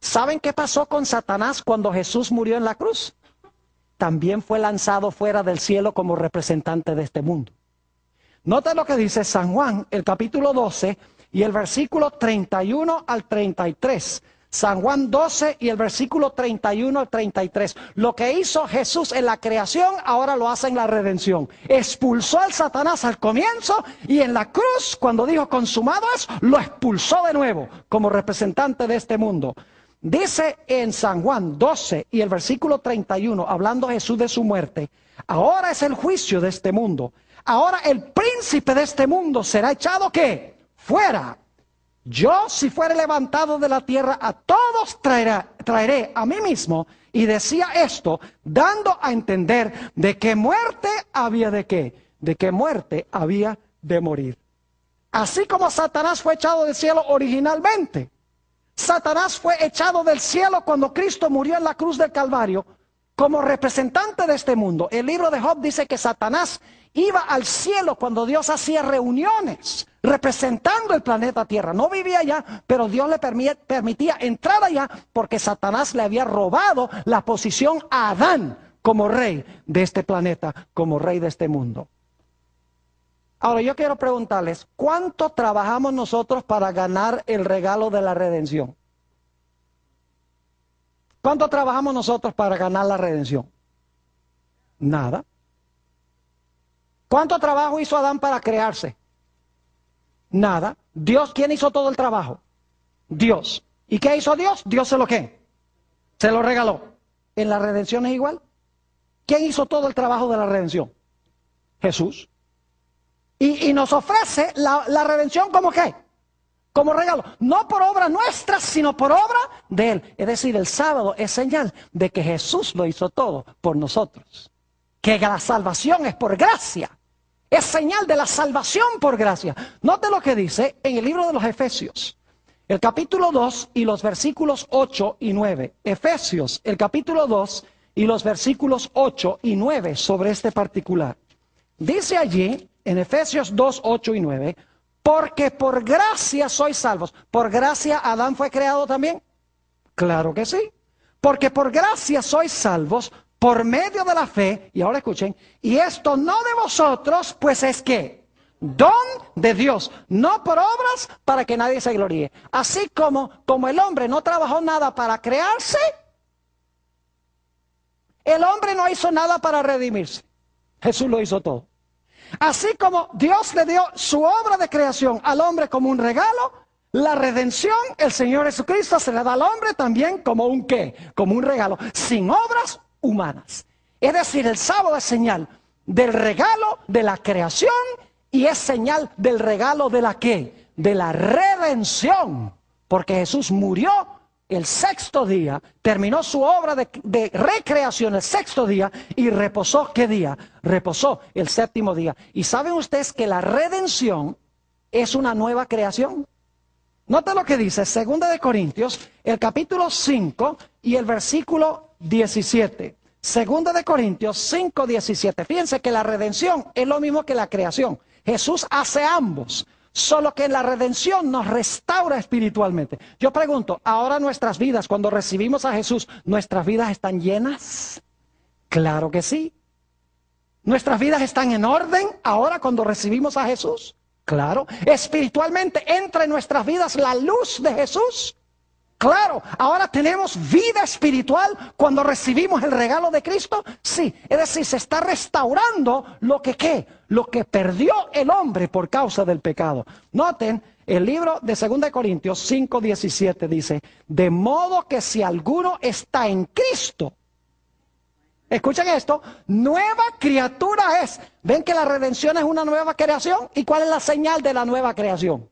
¿Saben qué pasó con Satanás cuando Jesús murió en la cruz? También fue lanzado fuera del cielo como representante de este mundo. Nota lo que dice San Juan, el capítulo 12, y el versículo 31 al 33. San Juan 12 y el versículo 31 al 33. Lo que hizo Jesús en la creación, ahora lo hace en la redención. Expulsó al Satanás al comienzo y en la cruz, cuando dijo consumado lo expulsó de nuevo como representante de este mundo. Dice en San Juan 12 y el versículo 31, hablando Jesús de su muerte, ahora es el juicio de este mundo. Ahora el príncipe de este mundo será echado qué? fuera. Yo si fuere levantado de la tierra, a todos traerá, traeré a mí mismo. Y decía esto, dando a entender de qué muerte había de qué, de qué muerte había de morir. Así como Satanás fue echado del cielo originalmente, Satanás fue echado del cielo cuando Cristo murió en la cruz del Calvario como representante de este mundo. El libro de Job dice que Satanás iba al cielo cuando Dios hacía reuniones representando el planeta Tierra. No vivía allá, pero Dios le permitía entrar allá porque Satanás le había robado la posición a Adán como rey de este planeta, como rey de este mundo. Ahora yo quiero preguntarles, ¿cuánto trabajamos nosotros para ganar el regalo de la redención? ¿Cuánto trabajamos nosotros para ganar la redención? Nada. ¿Cuánto trabajo hizo Adán para crearse? Nada. Dios, ¿quién hizo todo el trabajo? Dios. ¿Y qué hizo Dios? Dios se lo qué? Se lo regaló. ¿En la redención es igual? ¿Quién hizo todo el trabajo de la redención? Jesús. Y, nos ofrece la, la redención como qué? Como regalo. No por obra nuestra, sino por obra de Él. Es decir, el sábado es señal de que Jesús lo hizo todo por nosotros. Que la salvación es por gracia es señal de la salvación por gracia. Note lo que dice en el libro de los Efesios, el capítulo 2 y los versículos 8 y 9. Efesios, el capítulo 2 y los versículos 8 y 9 sobre este particular. Dice allí, en Efesios 2, 8 y 9, porque por gracia sois salvos. ¿Por gracia Adán fue creado también? Claro que sí. Porque por gracia sois salvos por medio de la fe, y ahora escuchen, y esto no de vosotros, pues es que don de Dios, no por obras para que nadie se gloríe. Así como como el hombre no trabajó nada para crearse, el hombre no hizo nada para redimirse. Jesús lo hizo todo. Así como Dios le dio su obra de creación al hombre como un regalo, la redención, el Señor Jesucristo se la da al hombre también como un qué, como un regalo. Sin obras humanas. Es decir, el sábado es señal del regalo de la creación y es señal del regalo de la qué? De la redención. Porque Jesús murió el sexto día, terminó su obra de, recreación el sexto día y reposó, ¿qué día? Reposó el séptimo día. ¿Y saben ustedes que la redención es una nueva creación? Nota lo que dice 2 de Corintios, el capítulo 5 y el versículo 17. Segunda de Corintios 5, 17. Fíjense que la redención es lo mismo que la creación. Jesús hace ambos, solo que la redención nos restaura espiritualmente. Yo pregunto, ahora nuestras vidas, cuando recibimos a Jesús, ¿nuestras vidas están llenas? Claro que sí. ¿Nuestras vidas están en orden ahora cuando recibimos a Jesús? Claro. Espiritualmente entra en nuestras vidas la luz de Jesús. Claro, ahora tenemos vida espiritual cuando recibimos el regalo de Cristo. Sí, es decir, se está restaurando lo que qué, lo que perdió el hombre por causa del pecado. Noten, el libro de 2 Corintios 5, 17 dice, de modo que si alguno está en Cristo, escuchen esto, nueva criatura es. Ven que la redención es una nueva creación. ¿Y cuál es la señal de la nueva creación?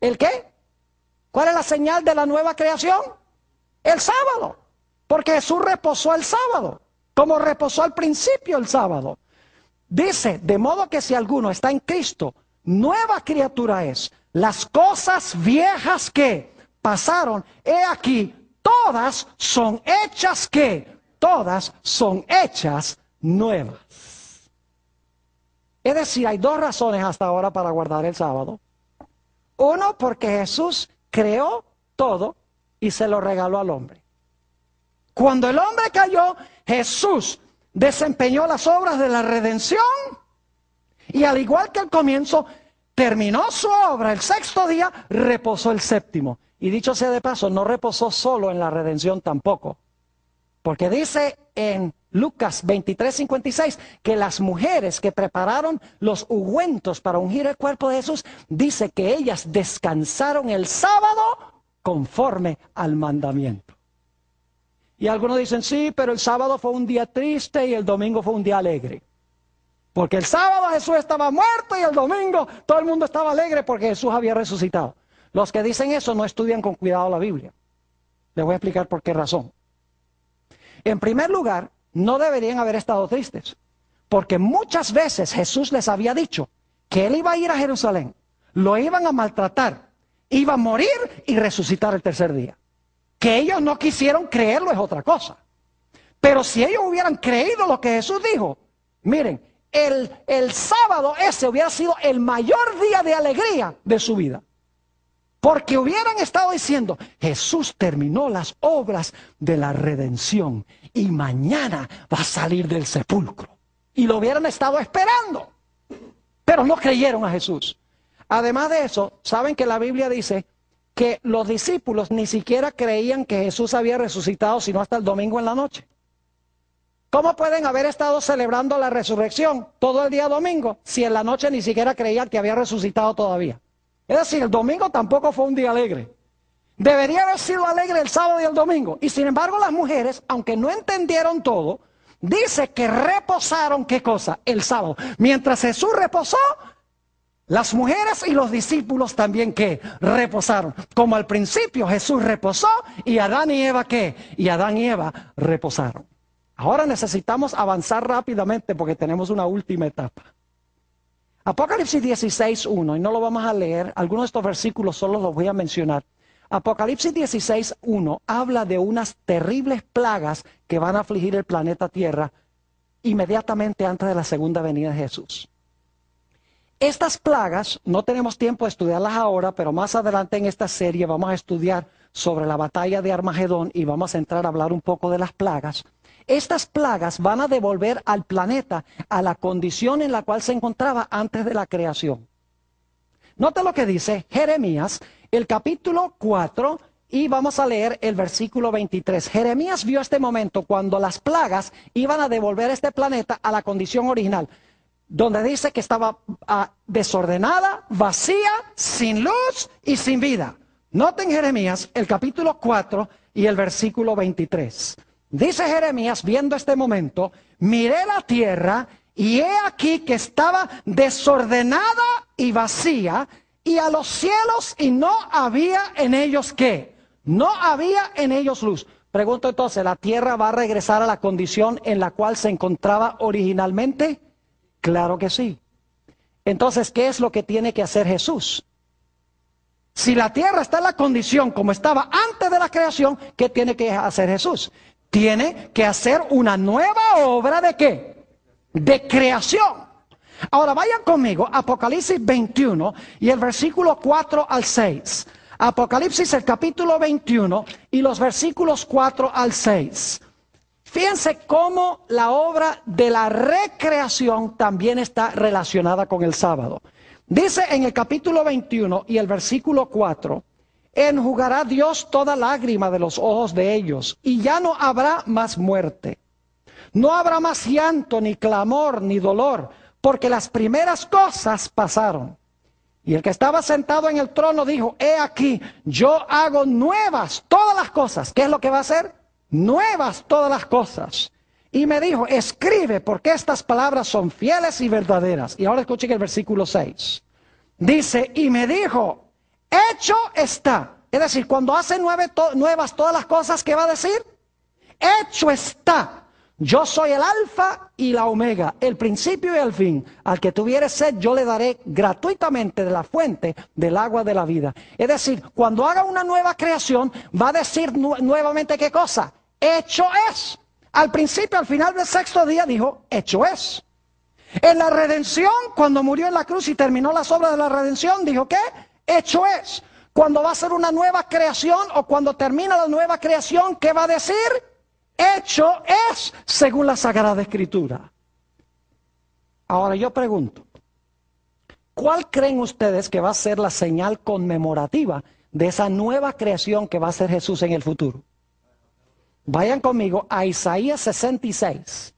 ¿El qué? ¿Cuál es la señal de la nueva creación? El sábado. Porque Jesús reposó el sábado, como reposó al principio el sábado. Dice, de modo que si alguno está en Cristo, nueva criatura es. Las cosas viejas que pasaron, he aquí, todas son hechas que, todas son hechas nuevas. Es decir, hay dos razones hasta ahora para guardar el sábado. Uno, porque Jesús creó todo y se lo regaló al hombre. Cuando el hombre cayó, Jesús desempeñó las obras de la redención y al igual que al comienzo, terminó su obra el sexto día, reposó el séptimo. Y dicho sea de paso, no reposó solo en la redención tampoco, porque dice en Lucas 23, 56, que las mujeres que prepararon los ungüentos para ungir el cuerpo de Jesús, dice que ellas descansaron el sábado conforme al mandamiento. Y algunos dicen, sí, pero el sábado fue un día triste y el domingo fue un día alegre. Porque el sábado Jesús estaba muerto y el domingo todo el mundo estaba alegre porque Jesús había resucitado. Los que dicen eso no estudian con cuidado la Biblia. Les voy a explicar por qué razón. En primer lugar, no deberían haber estado tristes, porque muchas veces Jesús les había dicho que él iba a ir a Jerusalén, lo iban a maltratar, iba a morir y resucitar el tercer día. Que ellos no quisieron creerlo es otra cosa. Pero si ellos hubieran creído lo que Jesús dijo, miren, el, el sábado ese hubiera sido el mayor día de alegría de su vida. Porque hubieran estado diciendo, Jesús terminó las obras de la redención y mañana va a salir del sepulcro. Y lo hubieran estado esperando, pero no creyeron a Jesús. Además de eso, saben que la Biblia dice que los discípulos ni siquiera creían que Jesús había resucitado, sino hasta el domingo en la noche. ¿Cómo pueden haber estado celebrando la resurrección todo el día domingo si en la noche ni siquiera creían que había resucitado todavía? Es decir, el domingo tampoco fue un día alegre. Debería haber sido alegre el sábado y el domingo. Y sin embargo las mujeres, aunque no entendieron todo, dice que reposaron qué cosa el sábado. Mientras Jesús reposó, las mujeres y los discípulos también que reposaron. Como al principio Jesús reposó y Adán y Eva qué? Y Adán y Eva reposaron. Ahora necesitamos avanzar rápidamente porque tenemos una última etapa. Apocalipsis 16, 1, y no lo vamos a leer, algunos de estos versículos solo los voy a mencionar. Apocalipsis 16, 1 habla de unas terribles plagas que van a afligir el planeta Tierra inmediatamente antes de la segunda venida de Jesús. Estas plagas, no tenemos tiempo de estudiarlas ahora, pero más adelante en esta serie vamos a estudiar sobre la batalla de Armagedón y vamos a entrar a hablar un poco de las plagas. Estas plagas van a devolver al planeta a la condición en la cual se encontraba antes de la creación. Nota lo que dice Jeremías el capítulo 4 y vamos a leer el versículo 23. Jeremías vio este momento cuando las plagas iban a devolver este planeta a la condición original, donde dice que estaba ah, desordenada, vacía, sin luz y sin vida. Noten Jeremías el capítulo 4 y el versículo 23. Dice Jeremías, viendo este momento, miré la tierra y he aquí que estaba desordenada y vacía, y a los cielos y no había en ellos qué. No había en ellos luz. Pregunto entonces, ¿la tierra va a regresar a la condición en la cual se encontraba originalmente? Claro que sí. Entonces, ¿qué es lo que tiene que hacer Jesús? Si la tierra está en la condición como estaba antes de la creación, ¿qué tiene que hacer Jesús? Tiene que hacer una nueva obra de qué? De creación. Ahora vayan conmigo, Apocalipsis 21 y el versículo 4 al 6. Apocalipsis el capítulo 21 y los versículos 4 al 6. Fíjense cómo la obra de la recreación también está relacionada con el sábado. Dice en el capítulo 21 y el versículo 4, enjugará Dios toda lágrima de los ojos de ellos y ya no habrá más muerte. No habrá más llanto, ni clamor, ni dolor porque las primeras cosas pasaron. Y el que estaba sentado en el trono dijo, he aquí, yo hago nuevas todas las cosas. ¿Qué es lo que va a hacer? Nuevas todas las cosas. Y me dijo, escribe, porque estas palabras son fieles y verdaderas. Y ahora escuchen el versículo 6. Dice, y me dijo, hecho está. Es decir, cuando hace nuevas todas las cosas, ¿qué va a decir? Hecho está. Yo soy el alfa y la omega, el principio y el fin. Al que tuviere sed, yo le daré gratuitamente de la fuente del agua de la vida. Es decir, cuando haga una nueva creación, va a decir nuevamente qué cosa. Hecho es. Al principio, al final del sexto día, dijo, hecho es. En la redención, cuando murió en la cruz y terminó las obras de la redención, dijo, ¿qué? Hecho es. Cuando va a ser una nueva creación o cuando termina la nueva creación, ¿qué va a decir? hecho es según la Sagrada Escritura. Ahora yo pregunto, ¿cuál creen ustedes que va a ser la señal conmemorativa de esa nueva creación que va a ser Jesús en el futuro? Vayan conmigo a Isaías 66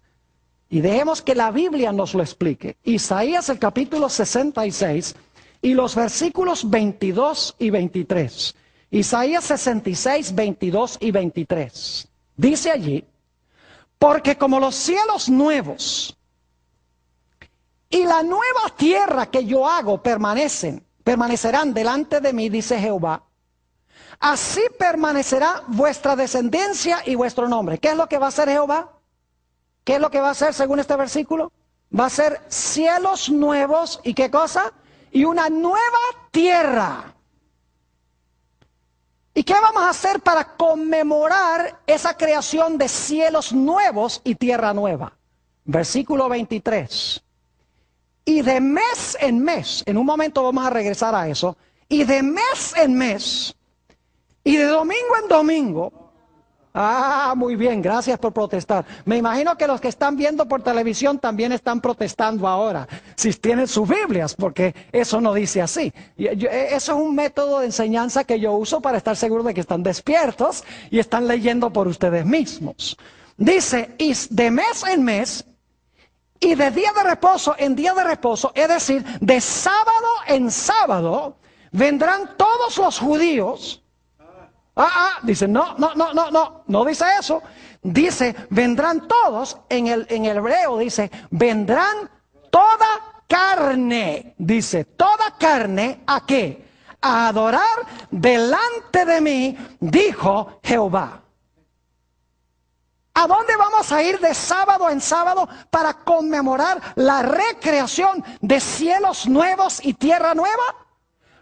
y dejemos que la Biblia nos lo explique. Isaías el capítulo 66 y los versículos 22 y 23. Isaías 66, 22 y 23. Dice allí, porque como los cielos nuevos y la nueva tierra que yo hago permanecen, permanecerán delante de mí, dice Jehová, así permanecerá vuestra descendencia y vuestro nombre. ¿Qué es lo que va a hacer Jehová? ¿Qué es lo que va a hacer según este versículo? Va a ser cielos nuevos y qué cosa? Y una nueva tierra. ¿Y qué vamos a hacer para conmemorar esa creación de cielos nuevos y tierra nueva? Versículo 23. Y de mes en mes, en un momento vamos a regresar a eso, y de mes en mes, y de domingo en domingo, Ah, muy bien, gracias por protestar. Me imagino que los que están viendo por televisión también están protestando ahora, si tienen sus Biblias, porque eso no dice así. E, eso es un método de enseñanza que yo uso para estar seguro de que están despiertos y están leyendo por ustedes mismos. Dice, y de mes en mes, y de día de reposo en día de reposo, es decir, de sábado en sábado, vendrán todos los judíos Ah, ah, dice, no, no, no, no, no, no dice eso. Dice, vendrán todos, en el, en el hebreo dice, vendrán toda carne, dice, toda carne, ¿a qué? A adorar delante de mí, dijo Jehová. ¿A dónde vamos a ir de sábado en sábado para conmemorar la recreación de cielos nuevos y tierra nueva?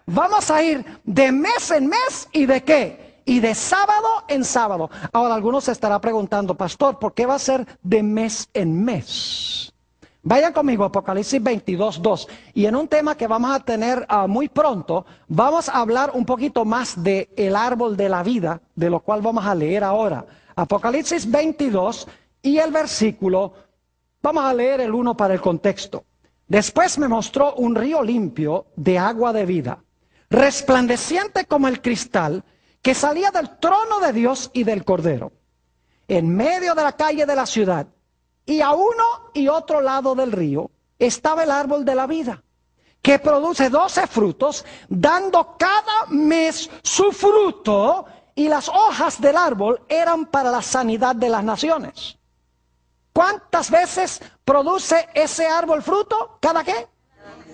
Vamos a ir de mes en mes y de qué? y de sábado en sábado. Ahora, algunos se estará preguntando, pastor, ¿por qué va a ser de mes en mes? Vayan conmigo, Apocalipsis 22, 2. Y en un tema que vamos a tener ah, muy pronto, vamos a hablar un poquito más de el árbol de la vida, de lo cual vamos a leer ahora. Apocalipsis 22 y el versículo, vamos a leer el uno para el contexto. Después me mostró un río limpio de agua de vida, resplandeciente como el cristal, que salía del trono de Dios y del Cordero, en medio de la calle de la ciudad, y a uno y otro lado del río estaba el árbol de la vida, que produce doce frutos, dando cada mes su fruto, y las hojas del árbol eran para la sanidad de las naciones. ¿Cuántas veces produce ese árbol fruto? ¿Cada qué?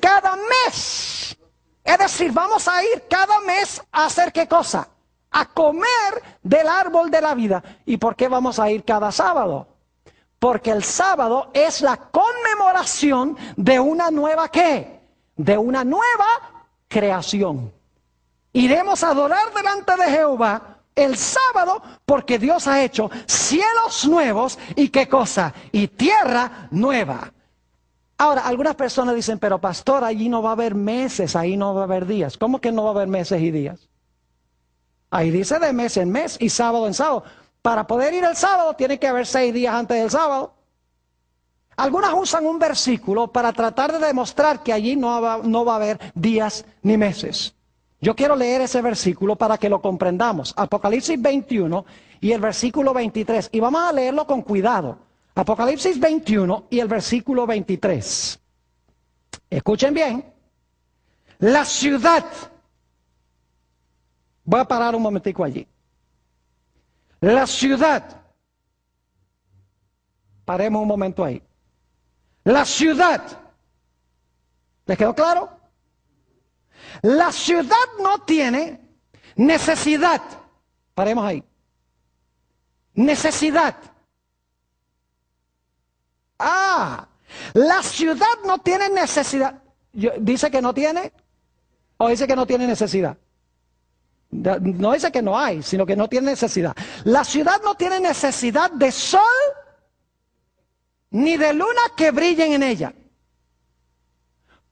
Cada mes. Es decir, vamos a ir cada mes a hacer qué cosa? a comer del árbol de la vida. ¿Y por qué vamos a ir cada sábado? Porque el sábado es la conmemoración de una nueva qué? De una nueva creación. Iremos a adorar delante de Jehová el sábado porque Dios ha hecho cielos nuevos y qué cosa? Y tierra nueva. Ahora, algunas personas dicen, pero pastor, allí no va a haber meses, ahí no va a haber días. ¿Cómo que no va a haber meses y días? Ahí dice de mes en mes y sábado en sábado. Para poder ir el sábado tiene que haber seis días antes del sábado. Algunas usan un versículo para tratar de demostrar que allí no va, no va a haber días ni meses. Yo quiero leer ese versículo para que lo comprendamos. Apocalipsis 21 y el versículo 23. Y vamos a leerlo con cuidado. Apocalipsis 21 y el versículo 23. Escuchen bien. La ciudad Voy a parar un momentico allí. La ciudad, paremos un momento ahí. La ciudad, ¿les quedó claro? La ciudad no tiene necesidad, paremos ahí. Necesidad. Ah, la ciudad no tiene necesidad. ¿Dice que no tiene? ¿O dice que no tiene necesidad? No dice que no hay, sino que no tiene necesidad. La ciudad no tiene necesidad de sol ni de luna que brillen en ella.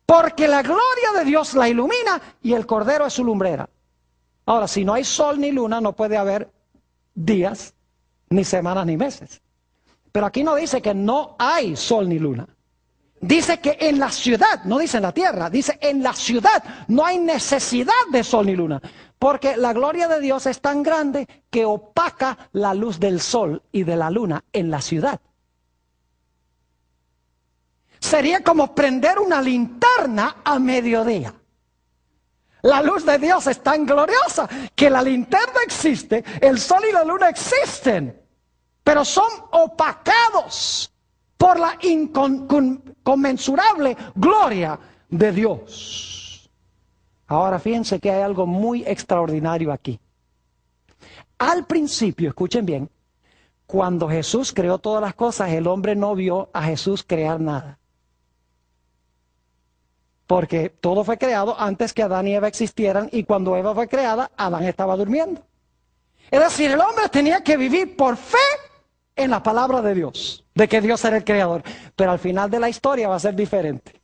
Porque la gloria de Dios la ilumina y el Cordero es su lumbrera. Ahora, si no hay sol ni luna, no puede haber días, ni semanas, ni meses. Pero aquí no dice que no hay sol ni luna. Dice que en la ciudad, no dice en la tierra, dice en la ciudad no hay necesidad de sol ni luna. Porque la gloria de Dios es tan grande que opaca la luz del sol y de la luna en la ciudad. Sería como prender una linterna a mediodía. La luz de Dios es tan gloriosa que la linterna existe, el sol y la luna existen, pero son opacados por la inconmensurable gloria de Dios. Ahora fíjense que hay algo muy extraordinario aquí. Al principio, escuchen bien, cuando Jesús creó todas las cosas, el hombre no vio a Jesús crear nada. Porque todo fue creado antes que Adán y Eva existieran y cuando Eva fue creada, Adán estaba durmiendo. Es decir, el hombre tenía que vivir por fe en la palabra de Dios, de que Dios era el creador. Pero al final de la historia va a ser diferente.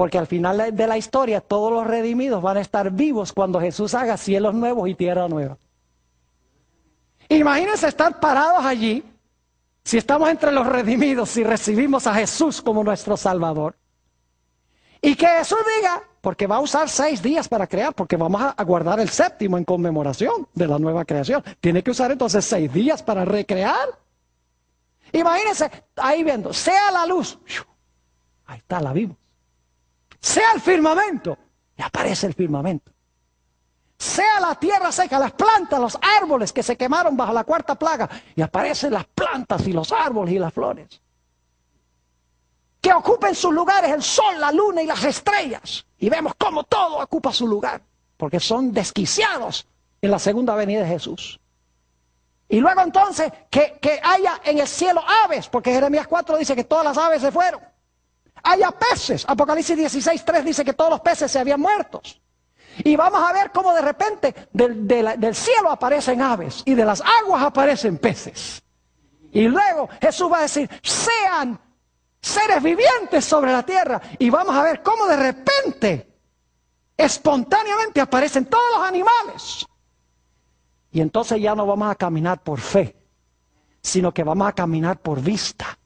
Porque al final de la historia todos los redimidos van a estar vivos cuando Jesús haga cielos nuevos y tierra nueva. Imagínense estar parados allí, si estamos entre los redimidos, si recibimos a Jesús como nuestro Salvador. Y que Jesús diga, porque va a usar seis días para crear, porque vamos a guardar el séptimo en conmemoración de la nueva creación. Tiene que usar entonces seis días para recrear. Imagínense, ahí viendo, sea la luz. Ahí está, la vivo sea el firmamento, y aparece el firmamento. Sea la tierra seca, las plantas, los árboles que se quemaron bajo la cuarta plaga, y aparecen las plantas y los árboles y las flores. Que ocupen sus lugares el sol, la luna y las estrellas. Y vemos cómo todo ocupa su lugar, porque son desquiciados en la segunda venida de Jesús. Y luego entonces que, que haya en el cielo aves, porque Jeremías 4 dice que todas las aves se fueron haya peces. Apocalipsis 16, 3 dice que todos los peces se habían muertos. Y vamos a ver cómo de repente del, del, cielo aparecen aves y de las aguas aparecen peces. Y luego Jesús va a decir, sean seres vivientes sobre la tierra. Y vamos a ver cómo de repente, espontáneamente aparecen todos los animales. Y entonces ya no vamos a caminar por fe, sino que vamos a caminar por vista.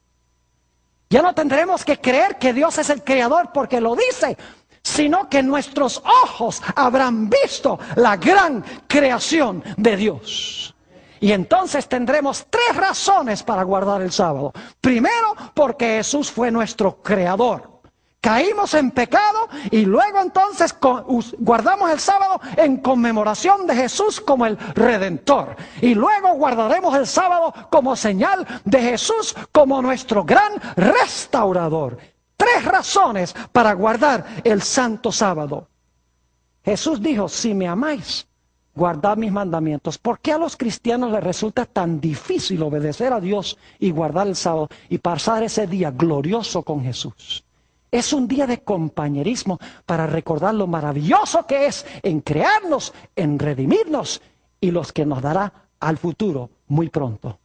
Ya no tendremos que creer que Dios es el creador porque lo dice, sino que nuestros ojos habrán visto la gran creación de Dios. Y entonces tendremos tres razones para guardar el sábado. Primero, porque Jesús fue nuestro creador. Caímos en pecado y luego entonces guardamos el sábado en conmemoración de Jesús como el redentor. Y luego guardaremos el sábado como señal de Jesús como nuestro gran restaurador. Tres razones para guardar el santo sábado. Jesús dijo, si me amáis, guardad mis mandamientos. ¿Por qué a los cristianos les resulta tan difícil obedecer a Dios y guardar el sábado y pasar ese día glorioso con Jesús? Es un día de compañerismo para recordar lo maravilloso que es en crearnos, en redimirnos y los que nos dará al futuro muy pronto.